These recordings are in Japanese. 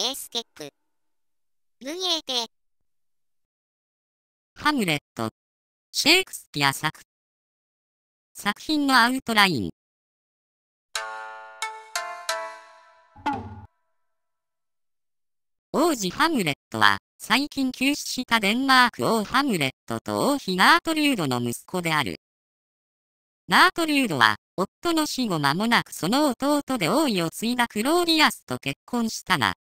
エースケック。グエーテ。ハムレット。シェイクスピア作。作品のアウトライン。王子ハムレットは、最近急死したデンマーク王ハムレットと王妃ナートリュードの息子である。ナートリュードは、夫の死後間もなくその弟で王位を継いだクローディアスと結婚したが、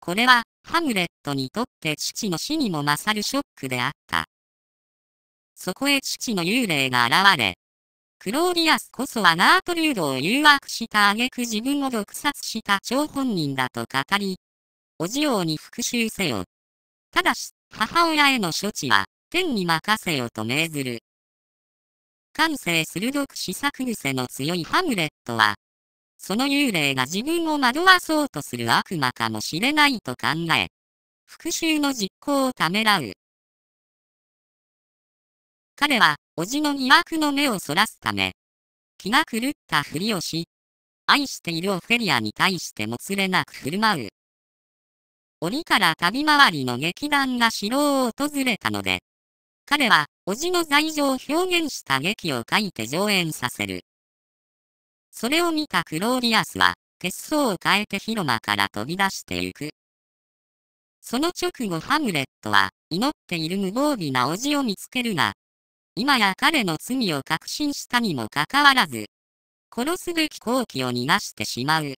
これは、ハムレットにとって父の死にも勝るショックであった。そこへ父の幽霊が現れ、クローディアスこそはナートルードを誘惑した挙句自分を毒殺した張本人だと語り、おじおうに復讐せよ。ただし、母親への処置は、天に任せよと命ずる。感性鋭く試作癖の強いハムレットは、その幽霊が自分を惑わそうとする悪魔かもしれないと考え、復讐の実行をためらう。彼は、叔父の疑惑の目をそらすため、気が狂ったふりをし、愛しているオフェリアに対してもつれなく振る舞う。檻から旅回りの劇団が城を訪れたので、彼は、叔父の罪状を表現した劇を書いて上演させる。それを見たクローリアスは、結晶を変えて広間から飛び出していく。その直後ハムレットは、祈っている無防備な叔父を見つけるが、今や彼の罪を確信したにもかかわらず、殺すべき好機を逃がしてしまう。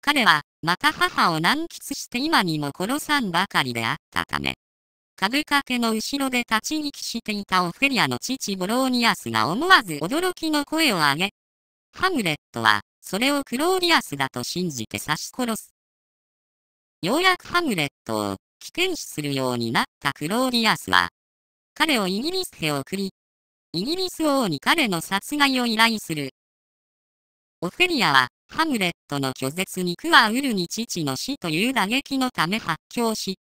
彼は、また母を軟喫して今にも殺さんばかりであったため、株掛けの後ろで立ち聞きしていたオフェリアの父ボローニアスが思わず驚きの声を上げ、ハムレットは、それをクローディアスだと信じて刺し殺す。ようやくハムレットを危険視するようになったクローディアスは、彼をイギリスへ送り、イギリス王に彼の殺害を依頼する。オフェリアは、ハムレットの拒絶にクワウルに父の死という打撃のため発狂し、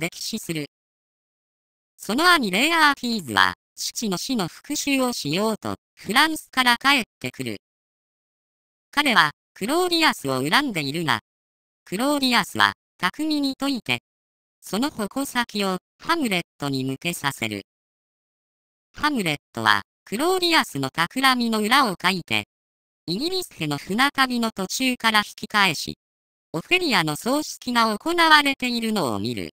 溺死する。その兄レイアー・ィーズは、父の死の復讐をしようと、フランスから帰ってくる。彼はクローディアスを恨んでいるが、クローディアスは巧みに解いて、その矛先をハムレットに向けさせる。ハムレットはクローディアスの企みの裏を書いて、イギリスへの船旅の途中から引き返し、オフェリアの葬式が行われているのを見る。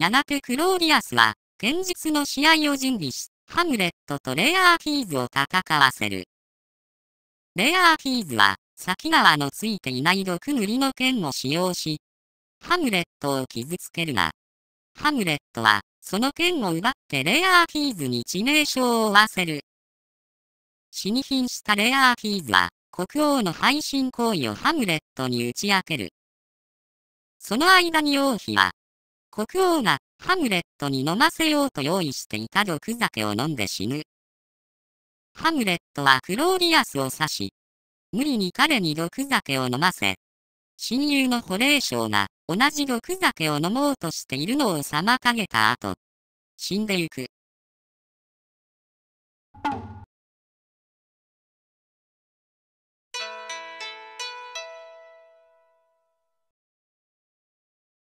やがてクローディアスは、現実の試合を準備し、ハムレットとレアアキーズを戦わせる。レアチーズは、先側のついていない毒塗りの剣を使用し、ハムレットを傷つけるが、ハムレットは、その剣を奪ってレアチーズに致命傷を負わせる。死に瀕したレアチーズは、国王の配信行為をハムレットに打ち明ける。その間に王妃は、国王がハムレットに飲ませようと用意していた毒酒を飲んで死ぬ。ハムレットはクローリアスを刺し、無理に彼に毒酒を飲ませ、親友のホレーショーが同じ毒酒を飲もうとしているのを妨げた後、死んでゆく。